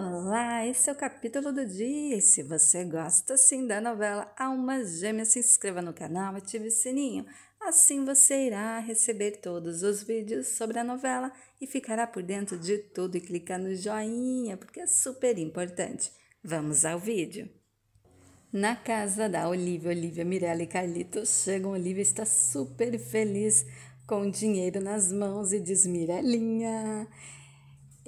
Olá, esse é o capítulo do dia. E se você gosta sim da novela Alma Gêmea, se inscreva no canal, ative o sininho. Assim você irá receber todos os vídeos sobre a novela e ficará por dentro de tudo e clicar no joinha, porque é super importante. Vamos ao vídeo. Na casa da Olivia, Olivia, Mirella e Carlito chegam. Olivia está super feliz com dinheiro nas mãos e diz: Mirelinha,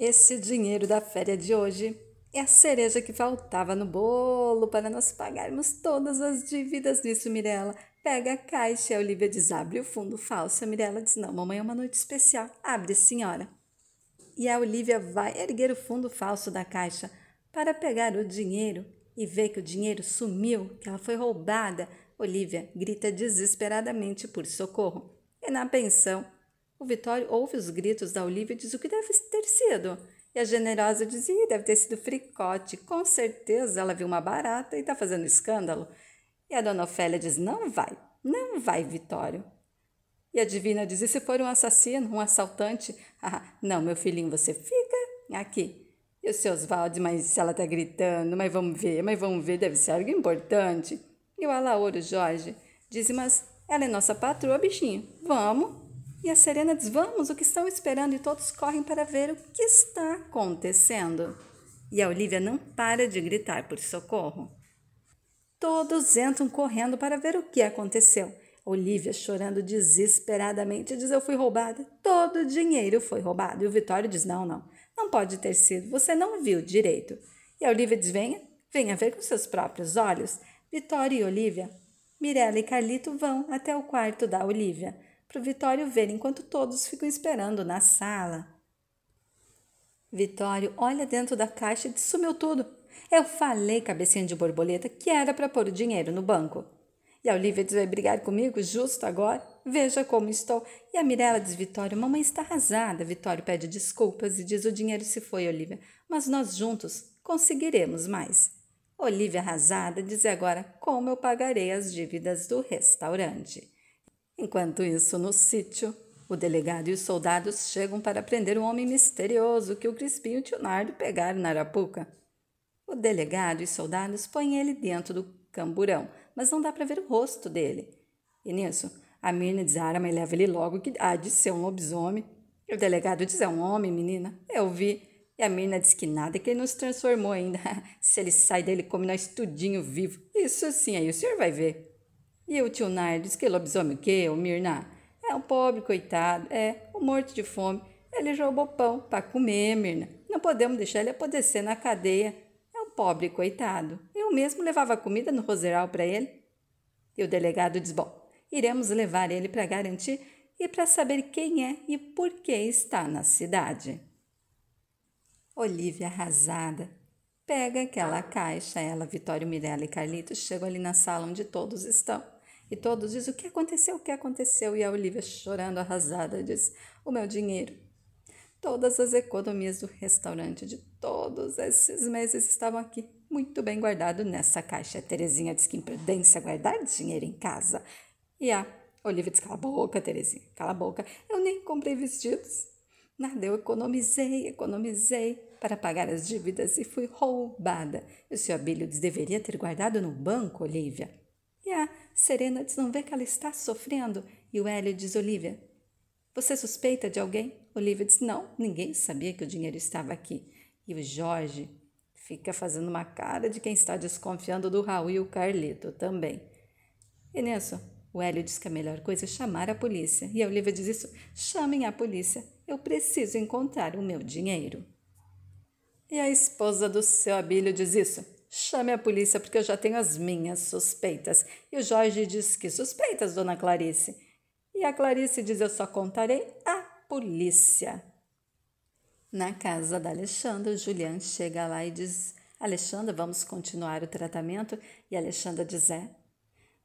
esse dinheiro da férias de hoje é a cereja que faltava no bolo para nós pagarmos todas as dívidas disso, Mirella. Pega a caixa, a Olivia diz, abre o fundo falso. A Mirella diz, não, mamãe, é uma noite especial. Abre, senhora. E a Olivia vai erguer o fundo falso da caixa para pegar o dinheiro e vê que o dinheiro sumiu, que ela foi roubada. Olivia grita desesperadamente por socorro. E na pensão, o Vitório ouve os gritos da Olivia e diz o que deve ter sido. E a generosa diz: deve ter sido fricote. Com certeza ela viu uma barata e está fazendo escândalo. E a dona Ofélia diz: Não vai, não vai, Vitório. E a divina diz: E se for um assassino, um assaltante? Ah, não, meu filhinho, você fica aqui. E o seu Oswaldo, mas ela está gritando, mas vamos ver, mas vamos ver, deve ser algo importante. E o Alaouro Jorge diz: Mas ela é nossa patroa, bichinho, vamos. E a Serena diz: Vamos, o que estão esperando? E todos correm para ver o que está acontecendo. E a Olivia não para de gritar por socorro. Todos entram correndo para ver o que aconteceu. Olivia chorando desesperadamente diz: Eu fui roubada, todo o dinheiro foi roubado. E o Vitório diz: Não, não, não pode ter sido, você não viu direito. E a Olivia diz: Venha, venha ver com seus próprios olhos. Vitório e Olivia, Mirella e Carlito vão até o quarto da Olivia para o Vitório ver enquanto todos ficam esperando na sala. Vitório olha dentro da caixa e diz, sumiu tudo. Eu falei, cabecinha de borboleta, que era para pôr o dinheiro no banco. E a Olivia diz, vai brigar comigo justo agora? Veja como estou. E a Mirella diz, Vitório, mamãe está arrasada. Vitório pede desculpas e diz, o dinheiro se foi, Olivia. Mas nós juntos conseguiremos mais. Olivia arrasada diz agora como eu pagarei as dívidas do restaurante. Enquanto isso, no sítio, o delegado e os soldados chegam para prender o um homem misterioso que o Crispim e o Tionardo pegaram na Arapuca. O delegado e os soldados põem ele dentro do camburão, mas não dá para ver o rosto dele. E nisso, a Mirna desarma e leva ele logo que há de ser um lobisomem. E o delegado diz: É um homem, menina. Eu vi. E a Mirna diz que nada, que ele não se transformou ainda. se ele sai dele, come nós tudinho vivo. Isso sim, aí o senhor vai ver. E o tio Nair diz que lobisomem o quê, o Mirna? É um pobre, coitado, é, um morto de fome. Ele roubou pão para comer, Mirna. Não podemos deixar ele apodrecer na cadeia. É um pobre, coitado. Eu mesmo levava comida no roseral para ele. E o delegado diz: Bom, iremos levar ele para garantir e para saber quem é e por que está na cidade. Olivia, arrasada, pega aquela caixa. Ela, Vitório, Mirella e Carlitos chegam ali na sala onde todos estão. E todos dizem: O que aconteceu? O que aconteceu? E a Olivia, chorando, arrasada, diz: O meu dinheiro. Todas as economias do restaurante de todos esses meses estavam aqui, muito bem guardado nessa caixa. A Terezinha diz que imprudência guardar dinheiro em casa. E a Olivia diz: Cala a boca, Terezinha, cala a boca. Eu nem comprei vestidos. Nada, eu economizei, economizei para pagar as dívidas e fui roubada. E o seu Abílio diz: deveria ter guardado no banco, Olivia. E a Serena diz não ver que ela está sofrendo e o Hélio diz Olivia. Você suspeita de alguém? Olivia diz não, ninguém sabia que o dinheiro estava aqui. E o Jorge fica fazendo uma cara de quem está desconfiando do Raul e o Carlito também. E nisso, o Hélio diz que a melhor coisa é chamar a polícia. E a Olivia diz isso: chamem a polícia, eu preciso encontrar o meu dinheiro. E a esposa do seu Abílio diz isso: Chame a polícia porque eu já tenho as minhas suspeitas. E o Jorge diz que suspeitas, dona Clarice. E a Clarice diz eu só contarei à polícia. Na casa da Alexandra, Julian chega lá e diz: Alexandra, vamos continuar o tratamento? E Alexandra diz: É.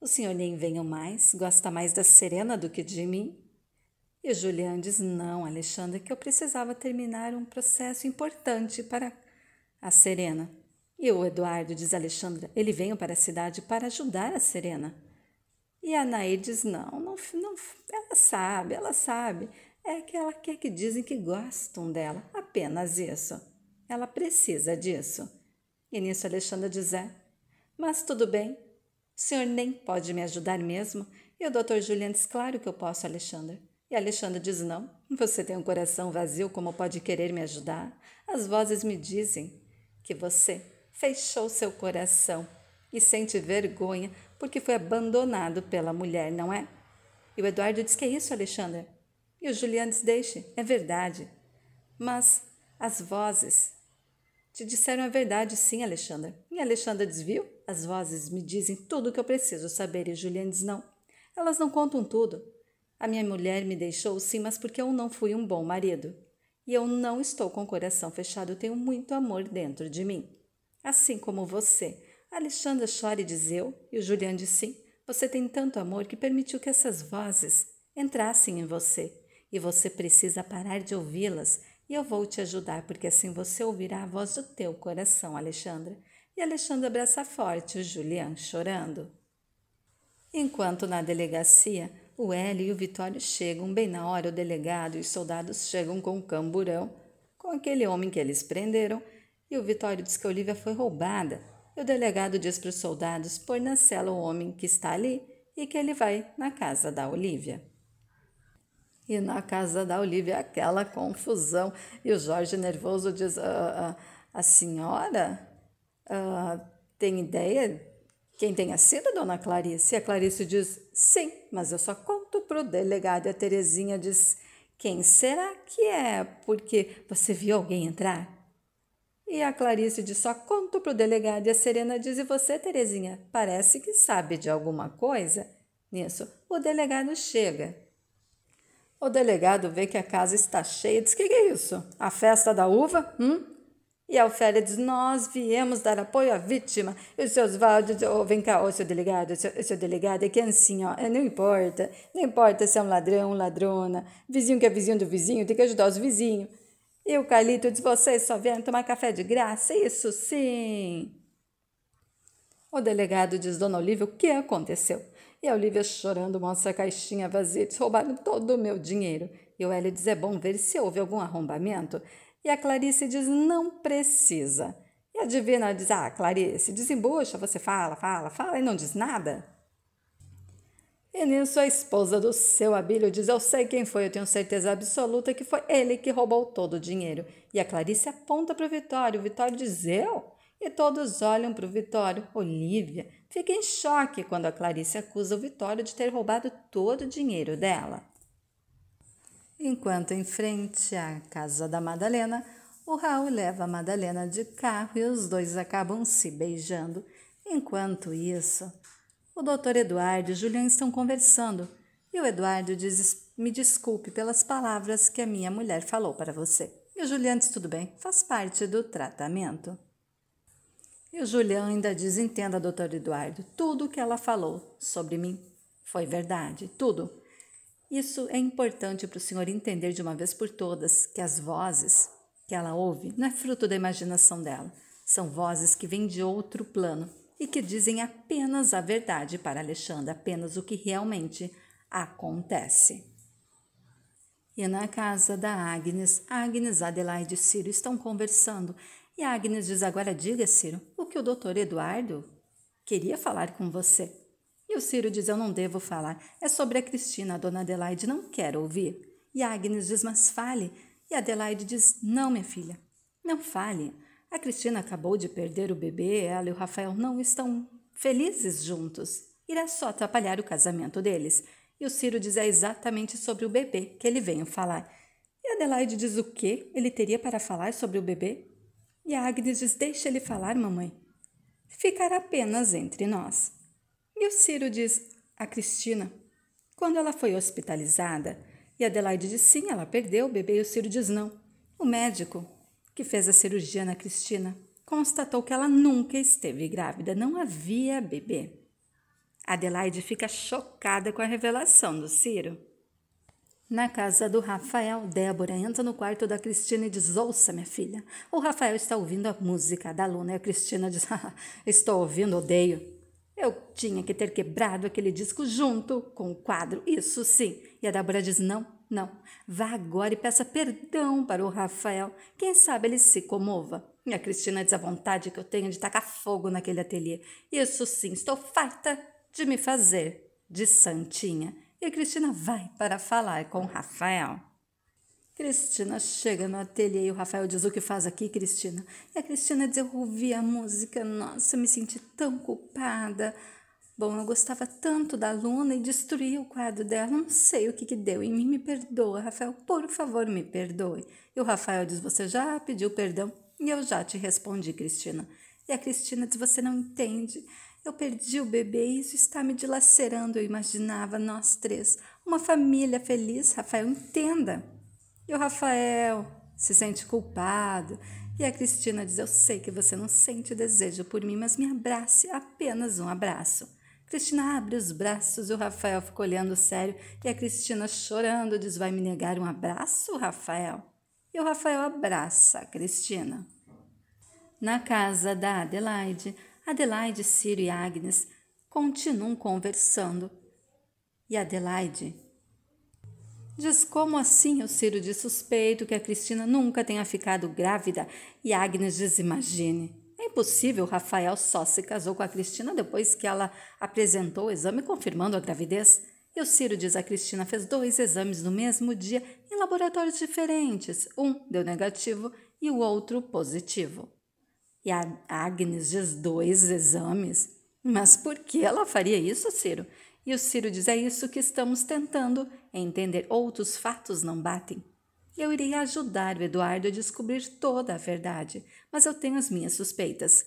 O senhor nem venho mais, gosta mais da Serena do que de mim? E Julian diz: Não, Alexandra, que eu precisava terminar um processo importante para a Serena. E o Eduardo, diz Alexandra, ele veio para a cidade para ajudar a Serena. E a Anaí diz: não, não, não, ela sabe, ela sabe. É que ela quer que dizem que gostam dela, apenas isso. Ela precisa disso. E nisso Alexandra diz: é. Mas tudo bem, o senhor nem pode me ajudar mesmo. E o doutor Julian diz: claro que eu posso, Alexandra. E Alexandra diz: não, você tem um coração vazio, como pode querer me ajudar? As vozes me dizem que você fechou seu coração e sente vergonha porque foi abandonado pela mulher, não é? E o Eduardo diz que é isso, Alexandra. E o Juliano diz, deixe, é verdade. Mas as vozes te disseram a verdade, sim, Alexandra. E Alexandra diz, viu? As vozes me dizem tudo o que eu preciso saber e Juliano diz, não. Elas não contam tudo. A minha mulher me deixou, sim, mas porque eu não fui um bom marido. E eu não estou com o coração fechado, tenho muito amor dentro de mim assim como você. Alexandra chora e diz eu, e o Julian diz sim. Você tem tanto amor que permitiu que essas vozes entrassem em você. E você precisa parar de ouvi-las. E eu vou te ajudar, porque assim você ouvirá a voz do teu coração, Alexandra. E Alexandra abraça forte o Julian, chorando. Enquanto na delegacia, o Hélio e o Vitório chegam bem na hora, o delegado e os soldados chegam com o camburão, com aquele homem que eles prenderam, e o Vitório diz que a Olivia foi roubada. E o delegado diz para os soldados pôr na cela o homem que está ali e que ele vai na casa da Olivia. E na casa da Olivia, aquela confusão. E o Jorge nervoso diz: ah, ah, ah A senhora ah, tem ideia quem tenha sido a Dona Clarice? E a Clarice diz: Sim, mas eu só conto para o delegado. E a Terezinha diz: Quem será que é? Porque você viu alguém entrar? E a Clarice diz: só conto pro delegado. E a Serena diz: e você, Terezinha, parece que sabe de alguma coisa? Nisso, o delegado chega. O delegado vê que a casa está cheia. Diz: que, que é isso? A festa da uva? Hum? E a Ofélia diz: Nós viemos dar apoio à vítima. E o seu Oswaldo diz: oh, Vem cá, ô oh, seu delegado, seu, seu delegado, é que é assim, ó, é, não importa, não importa se é um ladrão, ladrona, vizinho que é vizinho do vizinho, tem que ajudar os vizinhos. E o Carlito diz: vocês só vieram tomar café de graça? Isso sim! O delegado diz: Dona Olivia, o que aconteceu? E a Olivia, chorando, mostra a caixinha vazia. Diz, roubaram todo o meu dinheiro. E o Hélio diz: é bom ver se houve algum arrombamento. E a Clarice diz: não precisa. E a Divina diz: ah, Clarice, desembucha, você fala, fala, fala e não diz nada. E Nisso, a esposa do seu Abílio diz: Eu sei quem foi, eu tenho certeza absoluta que foi ele que roubou todo o dinheiro. E a Clarice aponta para o Vitório. O Vitório diz: Eu? E todos olham para o Vitório. Olivia fica em choque quando a Clarice acusa o Vitório de ter roubado todo o dinheiro dela. Enquanto em frente à casa da Madalena, o Raul leva a Madalena de carro e os dois acabam se beijando. Enquanto isso, o doutor Eduardo e Julian estão conversando e o Eduardo diz: Me desculpe pelas palavras que a minha mulher falou para você. E o Julian diz: Tudo bem, faz parte do tratamento. E o Julian ainda diz: Entenda, doutor Eduardo, tudo o que ela falou sobre mim foi verdade, tudo. Isso é importante para o senhor entender de uma vez por todas que as vozes que ela ouve não é fruto da imaginação dela, são vozes que vêm de outro plano e que dizem apenas a verdade para Alexandre apenas o que realmente acontece. E na casa da Agnes, Agnes, Adelaide e Ciro estão conversando. E Agnes diz: Agora diga, Ciro, o que o doutor Eduardo queria falar com você. E o Ciro diz: Eu não devo falar. É sobre a Cristina. A dona Adelaide não quer ouvir. E Agnes diz: Mas fale. E Adelaide diz: Não, minha filha, não fale. A Cristina acabou de perder o bebê, ela e o Rafael não estão felizes juntos. Irá só atrapalhar o casamento deles. E o Ciro diz é exatamente sobre o bebê que ele veio falar. E Adelaide diz o que ele teria para falar sobre o bebê? E a Agnes diz: Deixa ele falar, mamãe. Ficará apenas entre nós. E o Ciro diz a Cristina: Quando ela foi hospitalizada, e Adelaide diz sim, ela perdeu o bebê, e o Ciro diz não. O médico que fez a cirurgia na Cristina, constatou que ela nunca esteve grávida, não havia bebê. Adelaide fica chocada com a revelação do Ciro. Na casa do Rafael, Débora entra no quarto da Cristina e diz: Ouça, minha filha. O Rafael está ouvindo a música da Luna. e a Cristina diz: ah, Estou ouvindo, odeio. Eu tinha que ter quebrado aquele disco junto com o quadro, isso sim. E a Débora diz: Não, não. Vá agora e peça perdão para o Rafael. Quem sabe ele se comova. E a Cristina diz a vontade que eu tenho de tacar fogo naquele ateliê. Isso sim, estou farta de me fazer de santinha. E a Cristina vai para falar com Rafael. Cristina chega no ateliê e o Rafael diz o que faz aqui, Cristina. E a Cristina diz, eu ouvi a música, nossa, me senti tão culpada. Bom, eu gostava tanto da Luna e destruí o quadro dela. Não sei o que, que deu em mim. Me perdoa, Rafael. Por favor, me perdoe. E o Rafael diz: Você já pediu perdão? E eu já te respondi, Cristina. E a Cristina diz: Você não entende. Eu perdi o bebê e isso está me dilacerando. Eu imaginava nós três, uma família feliz. Rafael, entenda. E o Rafael se sente culpado. E a Cristina diz: Eu sei que você não sente desejo por mim, mas me abrace apenas um abraço. Cristina abre os braços e o Rafael fica olhando sério e a Cristina chorando diz: Vai me negar um abraço, Rafael? E o Rafael abraça a Cristina. Na casa da Adelaide, Adelaide, Ciro e Agnes continuam conversando. E Adelaide diz: Como assim? O Ciro diz suspeito que a Cristina nunca tenha ficado grávida. E Agnes diz: Imagine. É impossível, Rafael só se casou com a Cristina depois que ela apresentou o exame confirmando a gravidez. E o Ciro diz a Cristina fez dois exames no mesmo dia em laboratórios diferentes. Um deu negativo e o outro positivo. E a Agnes diz dois exames. Mas por que ela faria isso, Ciro? E o Ciro diz: é isso que estamos tentando entender. Outros fatos não batem. Eu irei ajudar o Eduardo a descobrir toda a verdade, mas eu tenho as minhas suspeitas.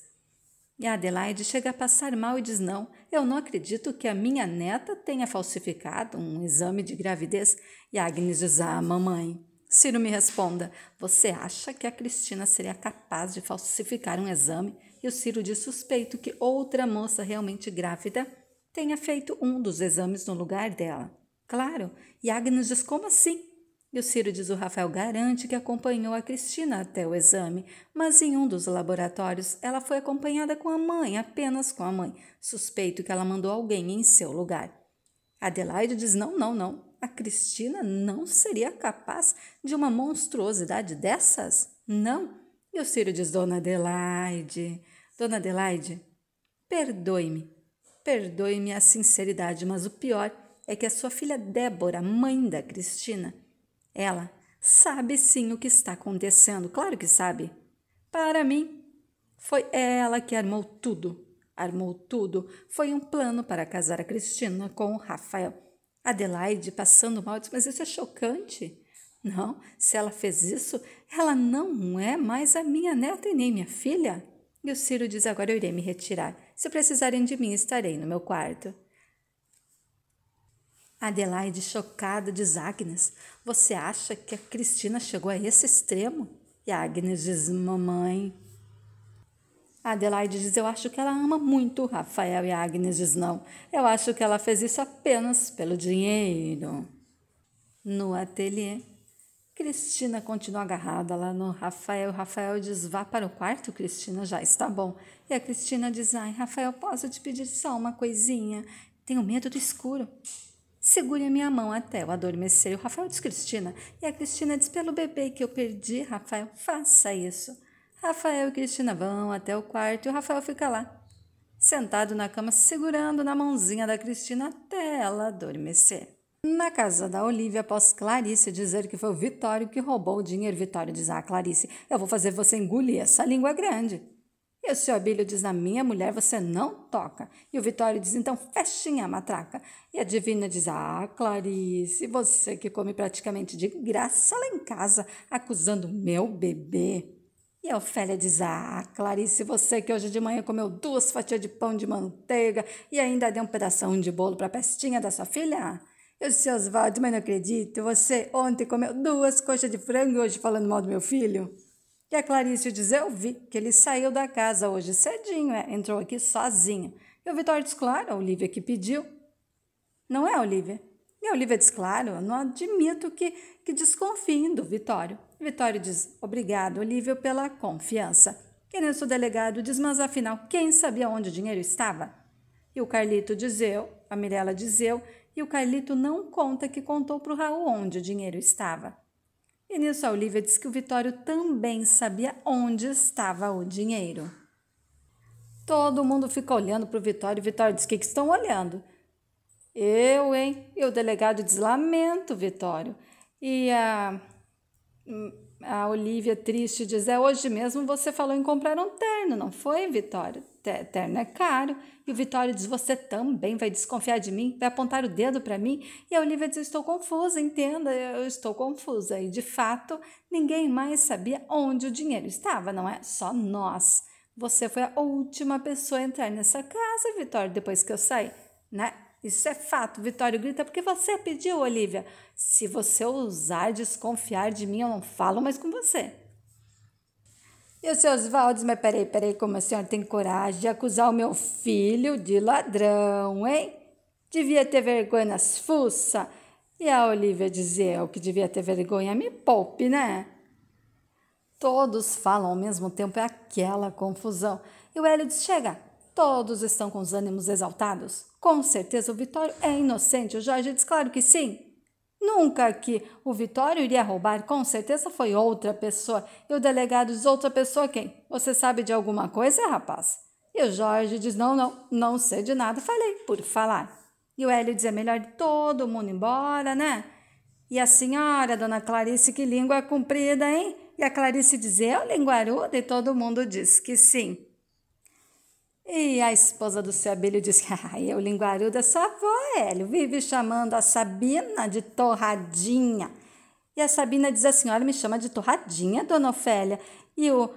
E a Adelaide chega a passar mal e diz: Não, eu não acredito que a minha neta tenha falsificado um exame de gravidez. E a Agnes diz: Ah, mamãe. Ciro me responda: Você acha que a Cristina seria capaz de falsificar um exame? E o Ciro diz suspeito que outra moça realmente grávida tenha feito um dos exames no lugar dela. Claro, e Agnes diz: Como assim? E o Ciro diz o Rafael garante que acompanhou a Cristina até o exame, mas em um dos laboratórios ela foi acompanhada com a mãe, apenas com a mãe, suspeito que ela mandou alguém em seu lugar. Adelaide diz não, não, não, a Cristina não seria capaz de uma monstruosidade dessas, não. E o Ciro diz Dona Adelaide, Dona Adelaide, perdoe-me, perdoe-me a sinceridade, mas o pior é que a sua filha Débora, mãe da Cristina, ela sabe sim o que está acontecendo, claro que sabe. Para mim, foi ela que armou tudo. Armou tudo. Foi um plano para casar a Cristina com o Rafael. Adelaide passando mal, disse, mas isso é chocante. Não, se ela fez isso, ela não é mais a minha neta e nem minha filha. E o Ciro diz: Agora eu irei me retirar. Se precisarem de mim, estarei no meu quarto. Adelaide, chocada, diz Agnes: Você acha que a Cristina chegou a esse extremo? E Agnes diz: Mamãe. Adelaide diz: Eu acho que ela ama muito Rafael. E Agnes diz: Não, eu acho que ela fez isso apenas pelo dinheiro. No ateliê, Cristina continua agarrada lá no Rafael. Rafael diz: Vá para o quarto, Cristina, já está bom. E a Cristina diz: Ai, Rafael, posso te pedir só uma coisinha? Tenho medo do escuro. Segure a minha mão até eu adormecer. O Rafael diz Cristina. E a Cristina diz: Pelo bebê que eu perdi, Rafael, faça isso. Rafael e Cristina vão até o quarto e o Rafael fica lá, sentado na cama, segurando na mãozinha da Cristina até ela adormecer. Na casa da Olivia, após Clarice dizer que foi o Vitório que roubou o dinheiro, Vitório diz: Ah, Clarice, eu vou fazer você engolir essa língua grande. E o seu Abílio diz: Na minha mulher você não toca. E o Vitório diz: Então fechinha a matraca. E a Divina diz: Ah, Clarice, você que come praticamente de graça lá em casa, acusando meu bebê. E a Ofélia diz: Ah, Clarice, você que hoje de manhã comeu duas fatias de pão de manteiga e ainda deu um pedaço de bolo para a pestinha da sua filha. Eu disse, Oswaldo, mas não acredito, você ontem comeu duas coxas de frango e hoje falando mal do meu filho. E a Clarice diz: Eu vi que ele saiu da casa hoje cedinho, é, entrou aqui sozinho. E o Vitório diz: Claro, a Olivia que pediu. Não é, Olivia? E a Olivia diz: Claro, eu não admito que, que desconfiem do Vitório. O Vitório diz: Obrigado, Olivia, pela confiança. E nesse o delegado diz: Mas afinal, quem sabia onde o dinheiro estava? E o Carlito diz: Eu. A Mirella diz: Eu. E o Carlito não conta que contou para o Raul onde o dinheiro estava. E nisso a Olivia disse que o Vitório também sabia onde estava o dinheiro. Todo mundo ficou olhando para o Vitório e o Vitório diz O que, que estão olhando? Eu, hein? E o delegado diz: Lamento, Vitório. E a a Olivia triste diz: É hoje mesmo você falou em comprar um terno, não foi, Vitória? Terno é caro. E o Vitório diz: Você também vai desconfiar de mim? Vai apontar o dedo para mim? E a Olivia diz: Estou confusa, entenda, eu estou confusa. E de fato, ninguém mais sabia onde o dinheiro estava, não é? Só nós. Você foi a última pessoa a entrar nessa casa, Vitória, depois que eu saí, né? Isso é fato. Vitório grita: porque você pediu, Olivia? Se você ousar desconfiar de mim, eu não falo mais com você. E o seu Oswaldo mas peraí, peraí, como a senhora tem coragem de acusar o meu filho de ladrão, hein? Devia ter vergonha nas fuças. E a Olivia dizia: eu que devia ter vergonha, me poupe, né? Todos falam ao mesmo tempo, é aquela confusão. E o Hélio diz: chega, todos estão com os ânimos exaltados. Com certeza o Vitório é inocente. O Jorge diz claro que sim. Nunca que o Vitório iria roubar, com certeza foi outra pessoa. E o delegado diz outra pessoa quem? Você sabe de alguma coisa, rapaz? E o Jorge diz não, não, não sei de nada. Falei por falar. E o Hélio diz é melhor todo mundo embora, né? E a senhora, dona Clarice, que língua comprida, hein? E a Clarice diz eu, linguaruda, e todo mundo diz que sim. E a esposa do seu Abelho disse: Ai, é o linguarudo é sua avó, Hélio. Vive chamando a Sabina de torradinha. E a Sabina diz assim: Olha, me chama de torradinha, dona Ofélia. E o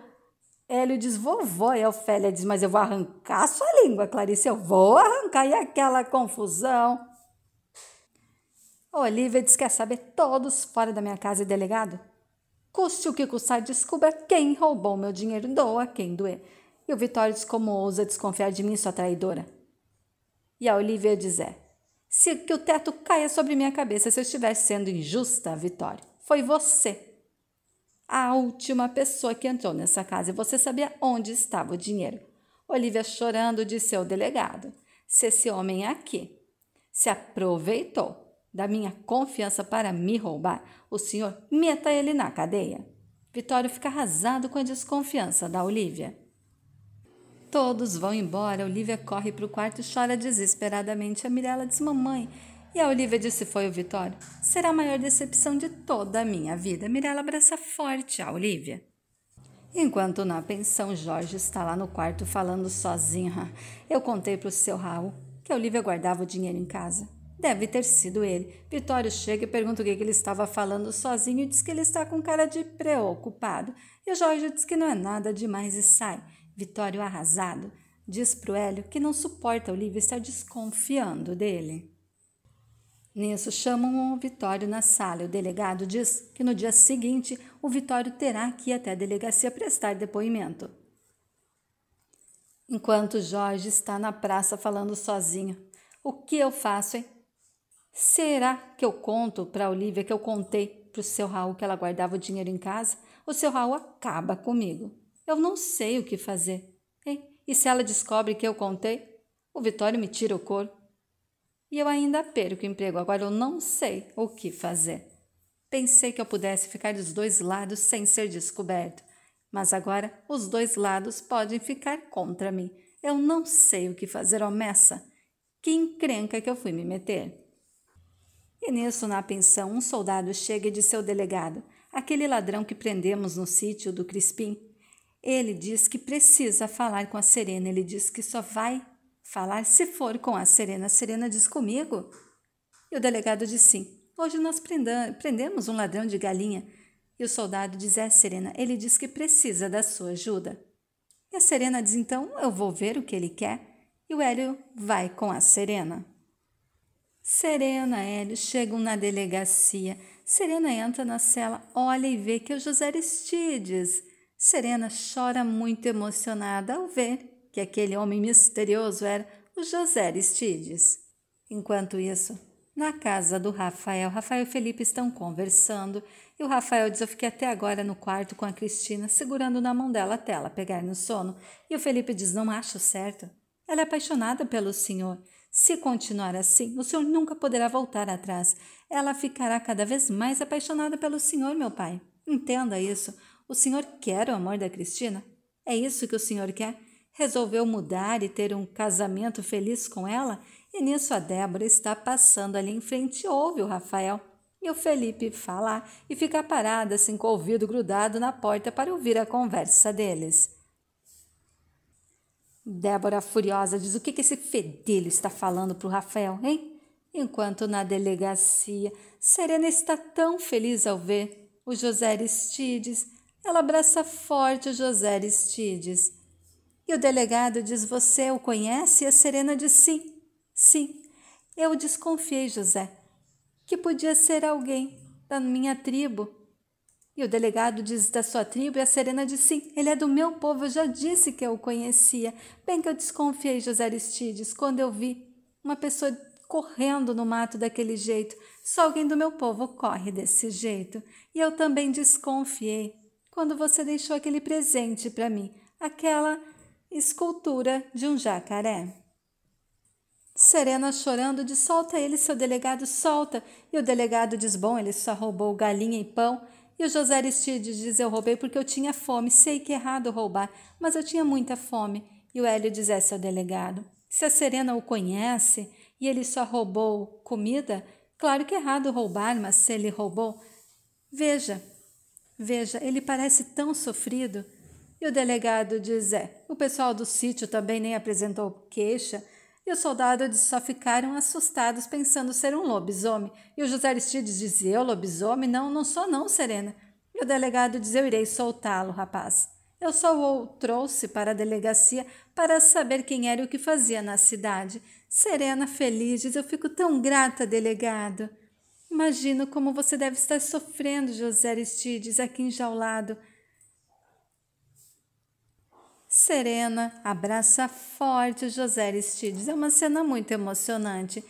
Hélio diz: Vovó. E a Ofélia diz: Mas eu vou arrancar a sua língua, Clarice. Eu vou arrancar. E aquela confusão. Olivia diz: Quer saber todos fora da minha casa delegado? Custe o que custar, descubra quem roubou meu dinheiro. Doa quem doer. E o Vitório diz: Como ousa desconfiar de mim, sua traidora? E a Olivia diz: É. Se que o teto caia sobre minha cabeça se eu estivesse sendo injusta, Vitório. Foi você. A última pessoa que entrou nessa casa e você sabia onde estava o dinheiro. Olivia chorando de ao delegado: Se esse homem aqui se aproveitou da minha confiança para me roubar, o senhor meta ele na cadeia. Vitório fica arrasado com a desconfiança da Olivia. Todos vão embora. Olivia corre para o quarto e chora desesperadamente. A Mirella diz: Mamãe. E a Olivia disse: Foi o Vitório. Será a maior decepção de toda a minha vida. Mirella abraça forte a Olivia. Enquanto na pensão, Jorge está lá no quarto falando sozinho. Eu contei para o seu Raul que a Olivia guardava o dinheiro em casa. Deve ter sido ele. Vitório chega e pergunta o que ele estava falando sozinho e diz que ele está com cara de preocupado. E o Jorge diz que não é nada demais e sai. Vitório arrasado diz pro Hélio que não suporta Olivia estar desconfiando dele. Nisso chamam o Vitório na sala e o delegado diz que no dia seguinte o Vitório terá que ir até a delegacia prestar depoimento. Enquanto Jorge está na praça falando sozinho, o que eu faço, hein? Será que eu conto para Olivia que eu contei para o seu Raul que ela guardava o dinheiro em casa? O seu Raul acaba comigo. Eu não sei o que fazer. Hein? e se ela descobre que eu contei? O Vitório me tira o couro. E eu ainda perco o emprego, agora eu não sei o que fazer. Pensei que eu pudesse ficar dos dois lados sem ser descoberto, mas agora os dois lados podem ficar contra mim. Eu não sei o que fazer, omessa. Que encrenca que eu fui me meter. E nisso, na pensão, um soldado chega de seu delegado: aquele ladrão que prendemos no sítio do Crispim ele diz que precisa falar com a Serena, ele diz que só vai falar se for com a Serena. A Serena diz comigo. E o delegado diz sim. Hoje nós prendemos um ladrão de galinha. E o soldado diz: É, Serena, ele diz que precisa da sua ajuda. E a Serena diz: Então eu vou ver o que ele quer. E o Hélio vai com a Serena. Serena, Hélio chegam na delegacia. Serena entra na cela, olha e vê que é o José Aristides. Serena chora muito emocionada ao ver que aquele homem misterioso era o José Aristides. Enquanto isso, na casa do Rafael, Rafael e Felipe estão conversando e o Rafael diz: Eu fiquei até agora no quarto com a Cristina, segurando na mão dela até ela pegar no sono. E o Felipe diz: Não acho certo. Ela é apaixonada pelo senhor. Se continuar assim, o senhor nunca poderá voltar atrás. Ela ficará cada vez mais apaixonada pelo senhor, meu pai. Entenda isso. O senhor quer o amor da Cristina? É isso que o senhor quer? Resolveu mudar e ter um casamento feliz com ela? E nisso a Débora está passando ali em frente e ouve o Rafael e o Felipe falar e fica parada assim com o ouvido grudado na porta para ouvir a conversa deles. Débora, furiosa, diz: O que, que esse fedelho está falando para o Rafael, hein? Enquanto na delegacia, Serena está tão feliz ao ver o José Aristides ela abraça forte José Aristides. E o delegado diz: Você o conhece? E a Serena diz: Sim, sim. Eu desconfiei, José, que podia ser alguém da minha tribo. E o delegado diz da sua tribo, e a Serena diz sim, ele é do meu povo, eu já disse que eu o conhecia. Bem que eu desconfiei, José Aristides, quando eu vi uma pessoa correndo no mato daquele jeito. Só alguém do meu povo corre desse jeito. E eu também desconfiei quando você deixou aquele presente para mim, aquela escultura de um jacaré. Serena chorando diz: solta ele, seu delegado, solta. E o delegado diz: bom, ele só roubou galinha e pão. E o José Aristides diz: eu roubei porque eu tinha fome. Sei que é errado roubar, mas eu tinha muita fome. E o Hélio diz: é, seu delegado, se a Serena o conhece e ele só roubou comida, claro que é errado roubar, mas se ele roubou, veja, Veja, ele parece tão sofrido. E o delegado diz: É, o pessoal do sítio também nem apresentou queixa. E os soldados Só ficaram assustados pensando ser um lobisomem. E o José Aristides diz: Eu, lobisomem? Não, não sou, não, Serena. E o delegado diz: Eu irei soltá-lo, rapaz. Eu só o trouxe para a delegacia para saber quem era e o que fazia na cidade. Serena, feliz, diz: Eu fico tão grata, delegado. Imagino como você deve estar sofrendo, José Aristides, aqui enjaulado. Serena abraça forte José Aristides. É uma cena muito emocionante.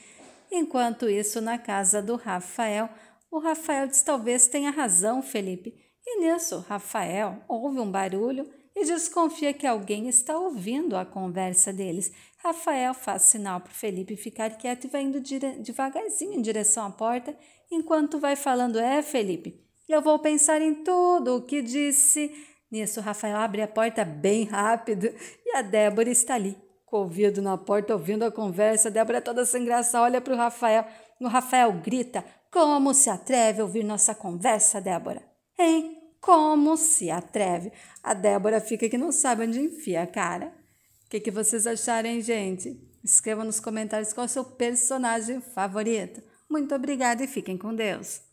Enquanto isso, na casa do Rafael, o Rafael diz: Talvez tenha razão, Felipe. E nisso, Rafael ouve um barulho e desconfia que alguém está ouvindo a conversa deles. Rafael faz sinal para Felipe ficar quieto e vai indo devagarzinho em direção à porta, enquanto vai falando: É, Felipe, eu vou pensar em tudo o que disse. Nisso, Rafael abre a porta bem rápido e a Débora está ali, com o ouvido na porta, ouvindo a conversa. A Débora, toda sem graça, olha para o Rafael. O Rafael grita: Como se atreve a ouvir nossa conversa, Débora? Hein? Como se atreve? A Débora fica que não sabe onde enfia a cara que, que vocês acharem, gente? Escreva nos comentários qual é o seu personagem favorito. Muito obrigada e fiquem com Deus!